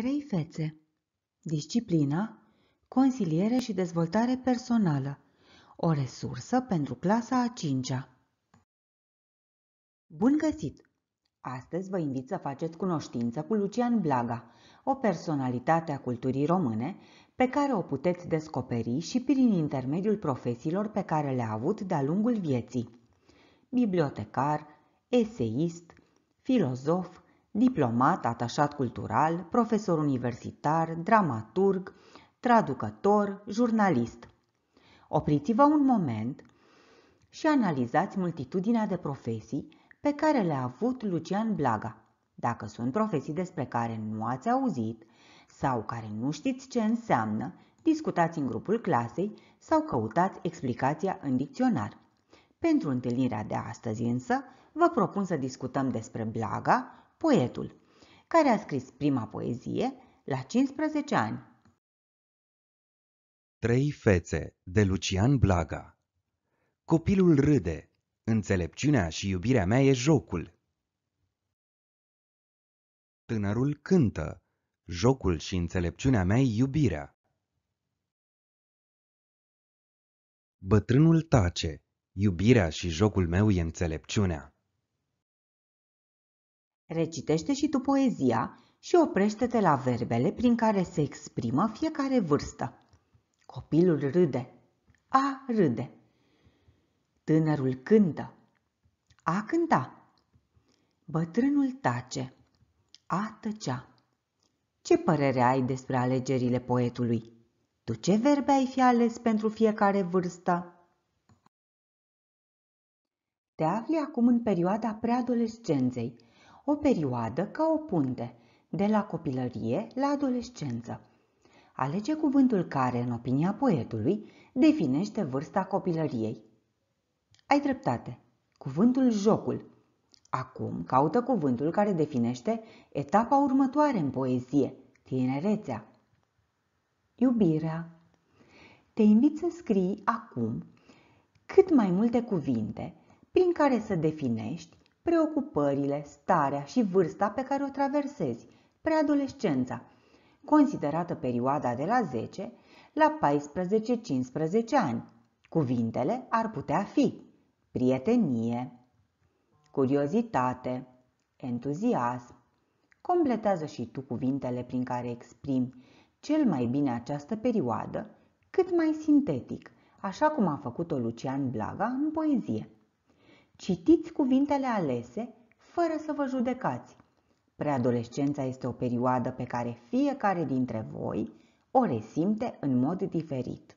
Trei fețe disciplina, consiliere și dezvoltare personală. O resursă pentru clasa a cincea. Bun găsit! Astăzi vă invit să faceți cunoștință cu Lucian Blaga, o personalitate a culturii române pe care o puteți descoperi și prin intermediul profesiilor pe care le-a avut de-a lungul vieții. Bibliotecar, eseist, filozof, diplomat, atașat cultural, profesor universitar, dramaturg, traducător, jurnalist. Opriți-vă un moment și analizați multitudinea de profesii pe care le-a avut Lucian Blaga. Dacă sunt profesii despre care nu ați auzit sau care nu știți ce înseamnă, discutați în grupul clasei sau căutați explicația în dicționar. Pentru întâlnirea de astăzi însă, vă propun să discutăm despre Blaga poetul, care a scris prima poezie la 15 ani. Trei fețe de Lucian Blaga Copilul râde, înțelepciunea și iubirea mea e jocul. Tânărul cântă, jocul și înțelepciunea mea e iubirea. Bătrânul tace, iubirea și jocul meu e înțelepciunea. Recitește și tu poezia și oprește-te la verbele prin care se exprimă fiecare vârstă. Copilul râde. A râde. Tânărul cântă. A cânta. Bătrânul tace. A tăcea. Ce părere ai despre alegerile poetului? Tu ce verbe ai fi ales pentru fiecare vârstă? Te afli acum în perioada preadolescenței, o perioadă ca o punte, de la copilărie la adolescență. Alege cuvântul care, în opinia poetului, definește vârsta copilăriei. Ai dreptate. Cuvântul jocul. Acum caută cuvântul care definește etapa următoare în poezie, tinerețea. Iubirea. Te invit să scrii acum cât mai multe cuvinte prin care să definești preocupările, starea și vârsta pe care o traversezi, preadolescența, considerată perioada de la 10 la 14-15 ani. Cuvintele ar putea fi prietenie, curiozitate, entuziasm. Completează și tu cuvintele prin care exprimi cel mai bine această perioadă, cât mai sintetic, așa cum a făcut-o Lucian Blaga în poezie. Citiți cuvintele alese fără să vă judecați. Preadolescența este o perioadă pe care fiecare dintre voi o resimte în mod diferit.